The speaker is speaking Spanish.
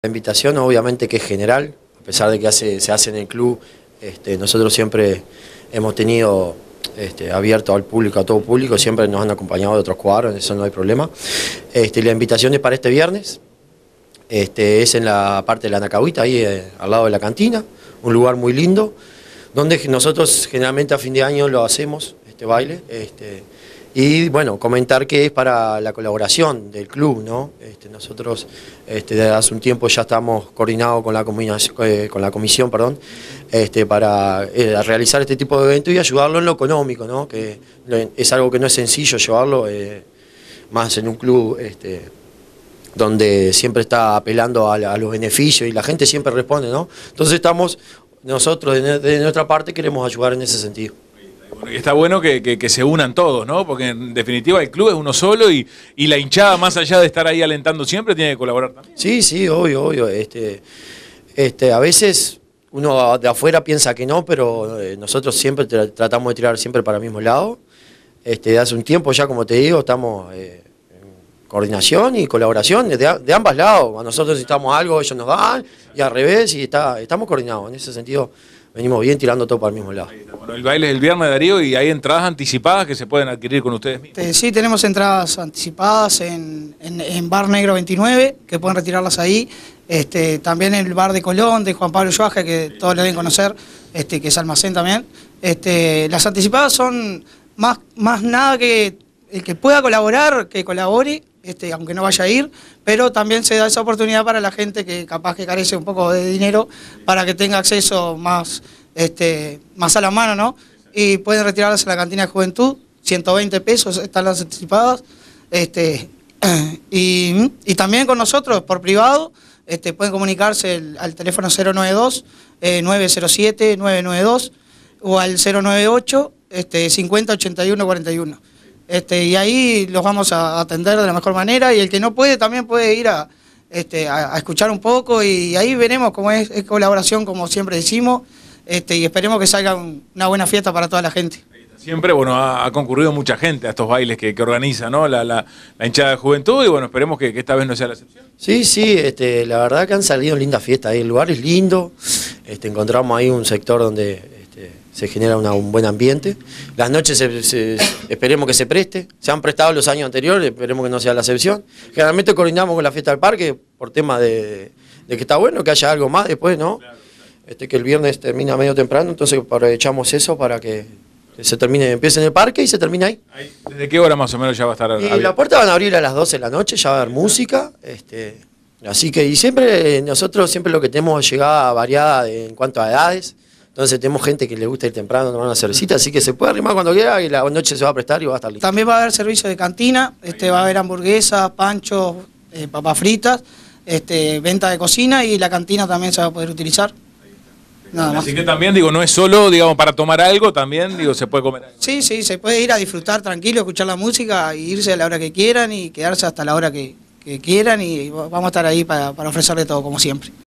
La invitación obviamente que es general, a pesar de que se hace en el club, este, nosotros siempre hemos tenido este, abierto al público, a todo público, siempre nos han acompañado de otros cuadros, eso no hay problema. Este, la invitación es para este viernes, es en la parte de la Nacahuita, ahí eh, al lado de la cantina, un lugar muy lindo, donde nosotros generalmente a fin de año lo hacemos, este baile. Y bueno, comentar que es para la colaboración del club, ¿no? Este, nosotros este, desde hace un tiempo ya estamos coordinados con la, eh, con la comisión perdón, este, para eh, realizar este tipo de eventos y ayudarlo en lo económico, ¿no? Que es algo que no es sencillo llevarlo, eh, más en un club este, donde siempre está apelando a, los beneficios y la gente siempre responde, ¿no? Entonces estamos, nosotros de nuestra parte queremos ayudar en ese sentido. Está bueno que, se unan todos, ¿no? Porque en definitiva el club es uno solo y, la hinchada, más allá de estar ahí alentando siempre, tiene que colaborar también. Sí, sí, obvio, obvio. Este, este, a veces uno de afuera piensa que no, pero eh, nosotros siempre tratamos de tirar siempre para el mismo lado. Este, hace un tiempo ya, como te digo, estamos eh, en coordinación y colaboración de, de, ambas lados. A nosotros estamos algo, ellos nos dan, y al revés, y está, estamos coordinados. En ese sentido, venimos bien tirando todo para el mismo lado. Bueno, el baile es el viernes, Darío, y hay entradas anticipadas que se pueden adquirir con ustedes mismos. Eh, sí, tenemos entradas anticipadas en, Bar Negro 29, que pueden retirarlas ahí. Este, también en el bar de Colón, de Juan Pablo Yuaje, que todos lo deben conocer, este, que es almacén también. Este, las anticipadas son más, más nada que el que pueda colaborar, que colabore este, aunque no vaya a ir, pero también se da esa oportunidad para la gente que capaz que carece un poco de dinero para que tenga acceso más, este, más a la mano, ¿no? Y pueden retirarlas a la cantina de juventud, 120 pesos están las anticipadas, este, y, también con nosotros por privado. Este, pueden comunicarse al teléfono 092 907 992 o al 098 este, 41. Este, y ahí los vamos a atender de la mejor manera y el que no puede también puede ir a, este, escuchar un poco y ahí veremos cómo es, colaboración como siempre decimos este, y esperemos que salga una buena fiesta para toda la gente. Siempre, bueno, ha, concurrido mucha gente a estos bailes que, que organiza, La, hinchada de juventud y bueno, esperemos que, esta vez no sea la excepción. Sí, sí, la verdad que han salido lindas fiestas ahí, el lugar es lindo, encontramos ahí un sector donde se genera un buen ambiente. Las noches esperemos que se preste, se han prestado los años anteriores, esperemos que no sea la excepción. Generalmente coordinamos con la fiesta del parque por tema de, que está bueno que haya algo más después, ¿no? Este, que el viernes termina medio temprano, entonces aprovechamos eso para que se termine, empiece en el parque y se termina ahí. ¿Desde qué hora más o menos ya va a estar abierto? La puerta van a abrir a las 12 de la noche, ya va a haber música. Este, así que, y siempre, eh, nosotros siempre lo que tenemos es llegada variada en cuanto a edades. Entonces tenemos gente que le gusta ir temprano a tomar una cervecita, así que se puede arrimar cuando quiera y la noche se va a prestar y va a estar listo. También va a haber servicio de cantina, este, va a haber hamburguesas, panchos, eh, papas fritas, este, venta de cocina y la cantina también se va a poder utilizar. Así que también, digo, no es solo, digamos, para tomar algo, también, digo, se puede comer algo. Sí, sí, se puede ir a disfrutar tranquilo, escuchar la música, e irse a la hora que quieran y quedarse hasta la hora que, quieran y vamos a estar ahí para ofrecerle todo, como siempre.